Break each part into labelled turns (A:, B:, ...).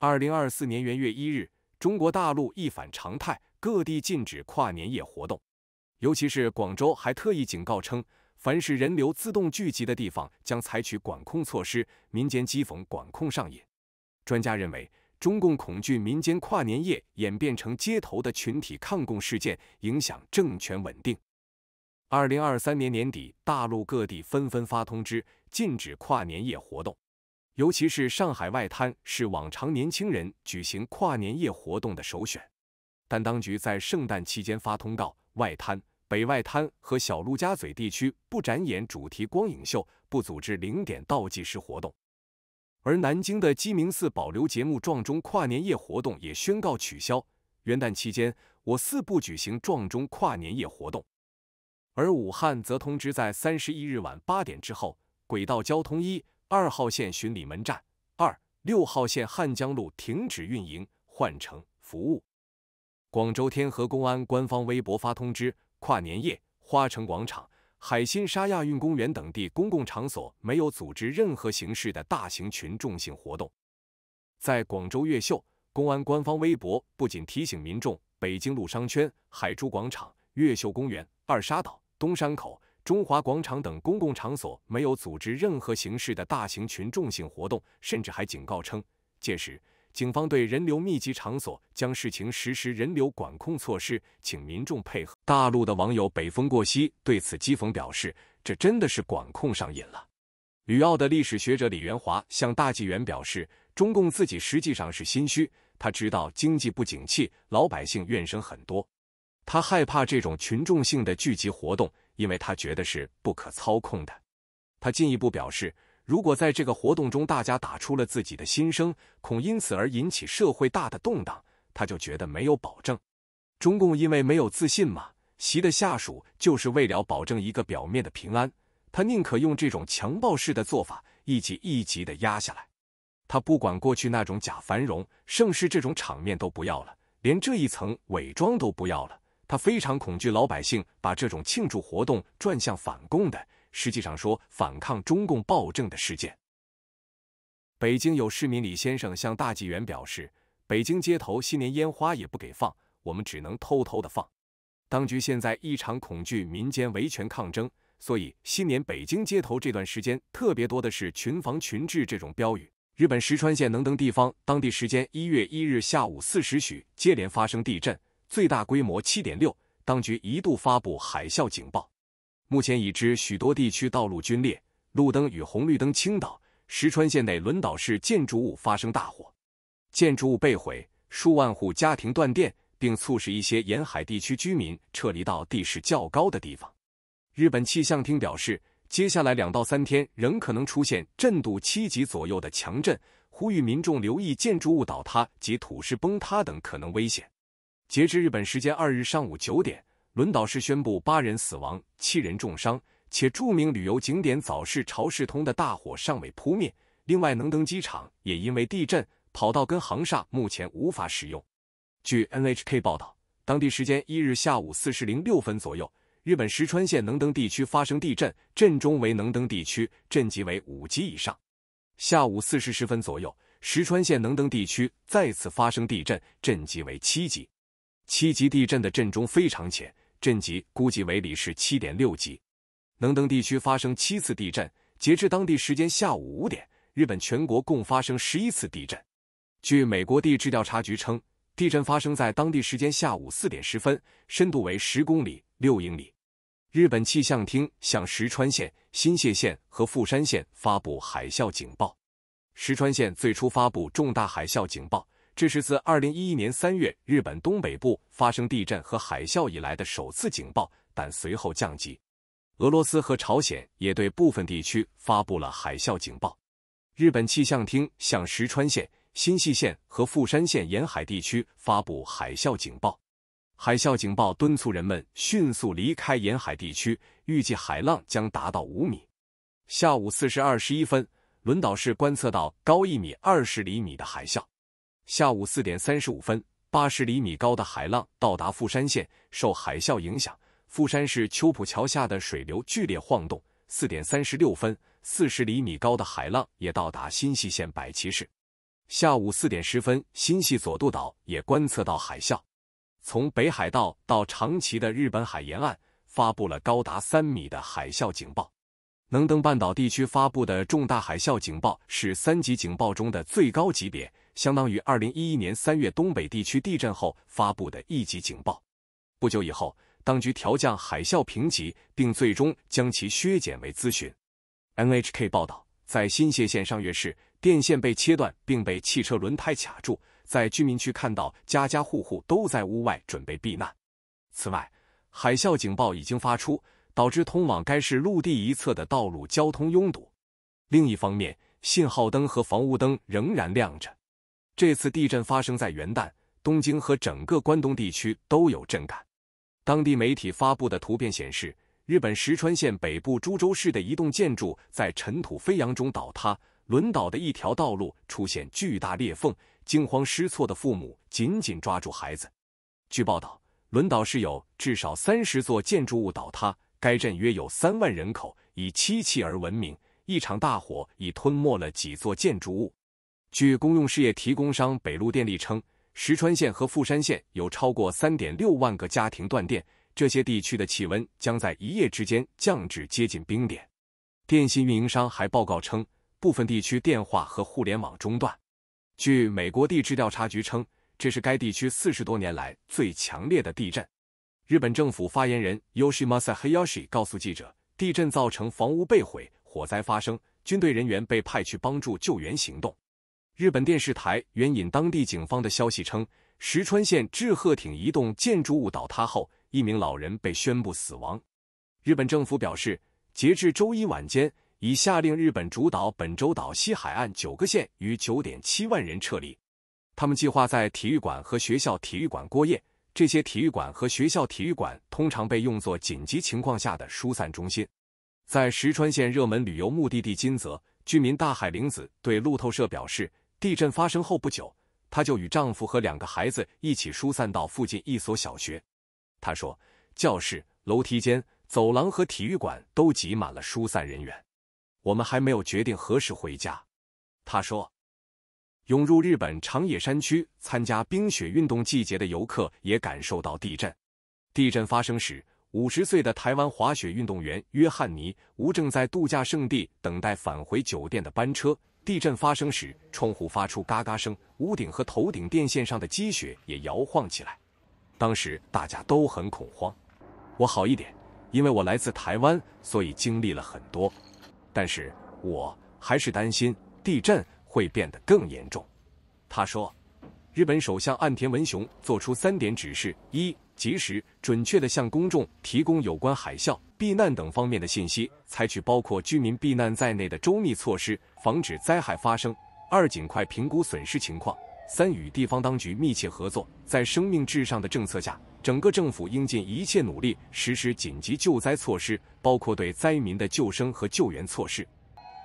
A: 二零二四年元月一日，中国大陆一反常态，各地禁止跨年夜活动，尤其是广州还特意警告称，凡是人流自动聚集的地方将采取管控措施。民间讥讽管控上瘾。专家认为，中共恐惧民间跨年夜演变成街头的群体抗共事件，影响政权稳定。二零二三年年底，大陆各地纷纷发通知，禁止跨年夜活动。尤其是上海外滩是往常年轻人举行跨年夜活动的首选，但当局在圣诞期间发通告，外滩、北外滩和小陆家嘴地区不展演主题光影秀，不组织零点倒计时活动。而南京的鸡鸣寺保留节目撞钟跨年夜活动也宣告取消，元旦期间我四不举行撞钟跨年夜活动。而武汉则通知在三十一日晚八点之后，轨道交通一。二号线巡礼门站，二六号线汉江路停止运营，换乘服务。广州天河公安官方微博发通知：跨年夜，花城广场、海心沙亚运公园等地公共场所没有组织任何形式的大型群众性活动。在广州越秀，公安官方微博不仅提醒民众，北京路商圈、海珠广场、越秀公园、二沙岛、东山口。中华广场等公共场所没有组织任何形式的大型群众性活动，甚至还警告称，届时警方对人流密集场所将实行实施人流管控措施，请民众配合。大陆的网友北风过西对此讥讽表示：“这真的是管控上瘾了。”吕奥的历史学者李元华向大纪元表示，中共自己实际上是心虚，他知道经济不景气，老百姓怨声很多，他害怕这种群众性的聚集活动。因为他觉得是不可操控的，他进一步表示，如果在这个活动中大家打出了自己的心声，恐因此而引起社会大的动荡，他就觉得没有保证。中共因为没有自信嘛，习的下属就是为了保证一个表面的平安，他宁可用这种强暴式的做法，一级一级的压下来。他不管过去那种假繁荣盛世这种场面都不要了，连这一层伪装都不要了。他非常恐惧老百姓把这种庆祝活动转向反共的，实际上说反抗中共暴政的事件。北京有市民李先生向大纪元表示：“北京街头新年烟花也不给放，我们只能偷偷的放。当局现在异常恐惧民间维权抗争，所以新年北京街头这段时间特别多的是群防群治这种标语。”日本石川县能登地方当地时间一月一日下午四时许接连发生地震。最大规模七点六，当局一度发布海啸警报。目前已知许多地区道路龟裂，路灯与红绿灯倾倒。石川县内轮岛市建筑物发生大火，建筑物被毁，数万户家庭断电，并促使一些沿海地区居民撤离到地势较高的地方。日本气象厅表示，接下来两到三天仍可能出现震度七级左右的强震，呼吁民众留意建筑物倒塌及土石崩塌等可能危险。截至日本时间二日上午九点，轮岛市宣布八人死亡、七人重伤，且著名旅游景点早市朝市通的大火尚未扑灭。另外，能登机场也因为地震，跑道跟航厦目前无法使用。据 NHK 报道，当地时间一日下午四时零六分左右，日本石川县能登地区发生地震，震中为能登地区，震级为五级以上。下午四时十分左右，石川县能登地区再次发生地震，震级为七级。七级地震的震中非常浅，震级估计为里氏七点六级。能登地区发生七次地震，截至当地时间下午五点，日本全国共发生十一次地震。据美国地质调查局称，地震发生在当地时间下午四点十分，深度为十公里六英里。日本气象厅向石川县、新泻县和富山县发布海啸警报。石川县最初发布重大海啸警报。这是自2011年3月日本东北部发生地震和海啸以来的首次警报，但随后降级。俄罗斯和朝鲜也对部分地区发布了海啸警报。日本气象厅向石川县、新泻县和富山县沿海地区发布海啸警报。海啸警报敦促人们迅速离开沿海地区，预计海浪将达到五米。下午四时二十一分，轮岛市观测到高一米二十厘米的海啸。下午四点三十五分，八十厘米高的海浪到达富山县，受海啸影响，富山市秋浦桥下的水流剧烈晃动。四点三十六分，四十厘米高的海浪也到达新泻县百崎市。下午四点十分，新泻佐渡岛也观测到海啸。从北海道到长崎的日本海沿岸发布了高达三米的海啸警报。能登半岛地区发布的重大海啸警报是三级警报中的最高级别。相当于二零一一年三月东北地区地震后发布的一级警报。不久以后，当局调降海啸评级，并最终将其削减为咨询。NHK 报道，在新泻县上月市，电线被切断并被汽车轮胎卡住，在居民区看到家家户户都在屋外准备避难。此外，海啸警报已经发出，导致通往该市陆地一侧的道路交通拥堵。另一方面，信号灯和房屋灯仍然亮着。这次地震发生在元旦，东京和整个关东地区都有震感。当地媒体发布的图片显示，日本石川县北部株洲市的一栋建筑在尘土飞扬中倒塌，轮岛的一条道路出现巨大裂缝。惊慌失措的父母紧紧抓住孩子。据报道，轮岛市有至少三十座建筑物倒塌。该镇约有三万人口，以漆器而闻名。一场大火已吞没了几座建筑物。据公用事业提供商北陆电力称，石川县和富山县有超过3.6万个家庭断电，这些地区的气温将在一夜之间降至接近冰点。电信运营商还报告称，部分地区电话和互联网中断。据美国地质调查局称，这是该地区四十多年来最强烈的地震。日本政府发言人 Yoshi Masahiroshi 告诉记者，地震造成房屋被毁、火灾发生，军队人员被派去帮助救援行动。日本电视台援引当地警方的消息称，石川县志贺町一栋建筑物倒塌后，一名老人被宣布死亡。日本政府表示，截至周一晚间，已下令日本主岛本州岛西海岸九个县与9.7万人撤离。他们计划在体育馆和学校体育馆过夜。这些体育馆和学校体育馆通常被用作紧急情况下的疏散中心。在石川县热门旅游目的地金泽，居民大海玲子对路透社表示。地震发生后不久，她就与丈夫和两个孩子一起疏散到附近一所小学。她说：“教室、楼梯间、走廊和体育馆都挤满了疏散人员，我们还没有决定何时回家。”她说。涌入日本长野山区参加冰雪运动季节的游客也感受到地震。地震发生时，五十岁的台湾滑雪运动员约翰尼吴正在度假胜地等待返回酒店的班车。地震发生时，窗户发出嘎嘎声，屋顶和头顶电线上的积雪也摇晃起来。当时大家都很恐慌。我好一点，因为我来自台湾，所以经历了很多。但是我还是担心地震会变得更严重。他说，日本首相岸田文雄做出三点指示：一、及时、准确地向公众提供有关海啸。避难等方面的信息，采取包括居民避难在内的周密措施，防止灾害发生。二、尽快评估损失情况。三、与地方当局密切合作。在生命至上的政策下，整个政府应尽一切努力实施紧急救灾措施，包括对灾民的救生和救援措施。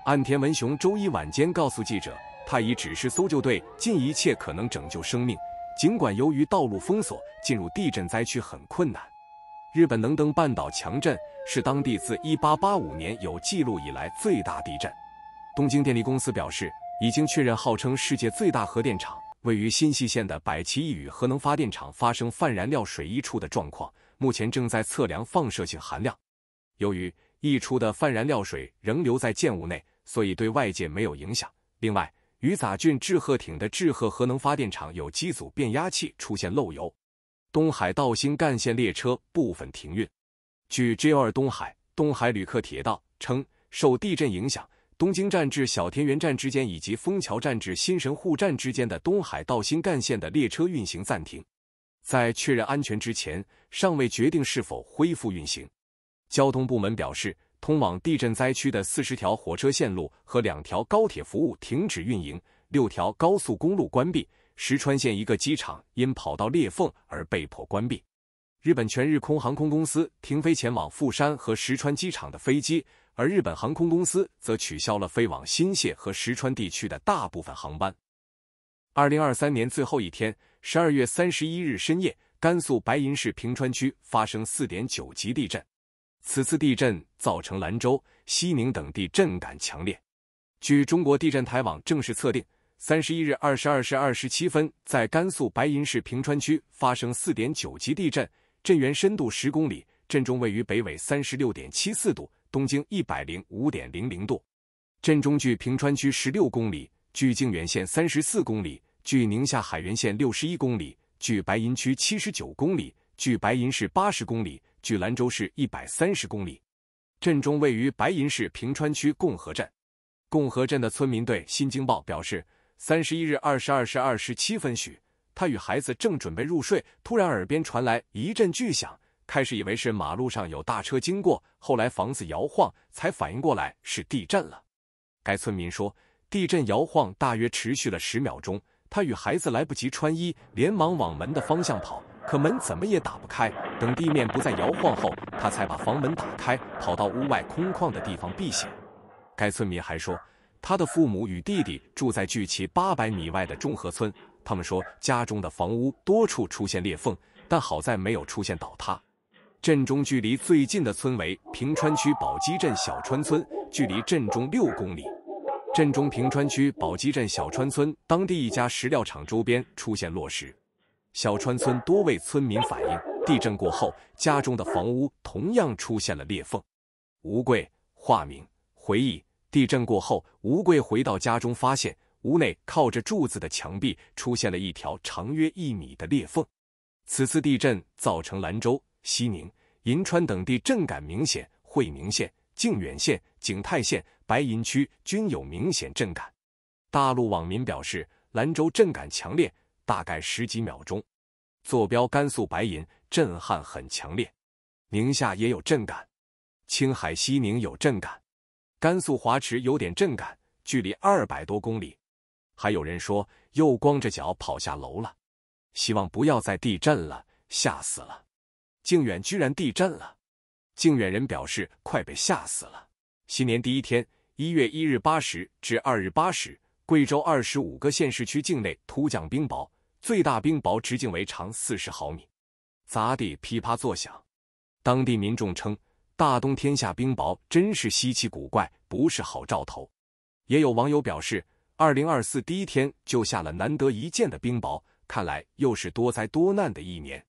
A: 岸田文雄周一晚间告诉记者，他已指示搜救队尽一切可能拯救生命，尽管由于道路封锁，进入地震灾区很困难。日本能登半岛强震是当地自1885年有记录以来最大地震。东京电力公司表示，已经确认号称世界最大核电厂位于新西县的百崎一宇核能发电厂发生泛燃料水溢出的状况，目前正在测量放射性含量。由于溢出的泛燃料水仍留在建物内，所以对外界没有影响。另外，鱼佐郡志鹤町的志贺核能发电厂有机组变压器出现漏油。东海道新干线列车部分停运。据 J2 东海东海旅客铁道称，受地震影响，东京站至小田园站之间以及枫桥站至新神户站之间的东海道新干线的列车运行暂停，在确认安全之前，尚未决定是否恢复运行。交通部门表示，通往地震灾区的四十条火车线路和两条高铁服务停止运营，六条高速公路关闭。石川县一个机场因跑道裂缝而被迫关闭。日本全日空航空公司停飞前往富山和石川机场的飞机，而日本航空公司则取消了飞往新泻和石川地区的大部分航班。二零二三年最后一天，十二月三十一日深夜，甘肃白银市平川区发生四点九级地震，此次地震造成兰州、西宁等地震感强烈。据中国地震台网正式测定。三十一日二十二时二十七分，在甘肃白银市平川区发生四点九级地震，震源深度十公里，震中位于北纬三十六点七四度，东经一百零五点零零度，震中距平川区十六公里，距靖远县三十四公里，距宁夏海原县六十一公里，距白银区七十九公里，距白银市八十公里，距兰州市一百三十公里。震中位于白银市平川区共和镇。共和镇的村民对新京报表示。三十一日二十二时二十七分许，他与孩子正准备入睡，突然耳边传来一阵巨响，开始以为是马路上有大车经过，后来房子摇晃，才反应过来是地震了。该村民说，地震摇晃大约持续了十秒钟，他与孩子来不及穿衣，连忙往门的方向跑，可门怎么也打不开。等地面不再摇晃后，他才把房门打开，跑到屋外空旷的地方避险。该村民还说。他的父母与弟弟住在距其八百米外的中和村。他们说，家中的房屋多处出现裂缝，但好在没有出现倒塌。镇中距离最近的村为平川区宝鸡镇小川村，距离镇中六公里。镇中平川区宝鸡镇小川村当地一家石料厂周边出现落石。小川村多位村民反映，地震过后，家中的房屋同样出现了裂缝。吴贵（化名）回忆。地震过后，吴贵回到家中，发现屋内靠着柱子的墙壁出现了一条长约一米的裂缝。此次地震造成兰州、西宁、银川等地震感明显，会宁县、靖远县、景泰县、白银区均有明显震感。大陆网民表示，兰州震感强烈，大概十几秒钟。坐标甘肃白银，震撼很强烈。宁夏也有震感，青海西宁有震感。甘肃华池有点震感，距离二百多公里。还有人说又光着脚跑下楼了，希望不要再地震了，吓死了！靖远居然地震了，靖远人表示快被吓死了。新年第一天，一月一日八时至二日八时，贵州二十五个县市区境内突降冰雹，最大冰雹直径为长四十毫米，砸地噼啪作响。当地民众称。大冬天下冰雹真是稀奇古怪，不是好兆头。也有网友表示，二零二四第一天就下了难得一见的冰雹，看来又是多灾多难的一年。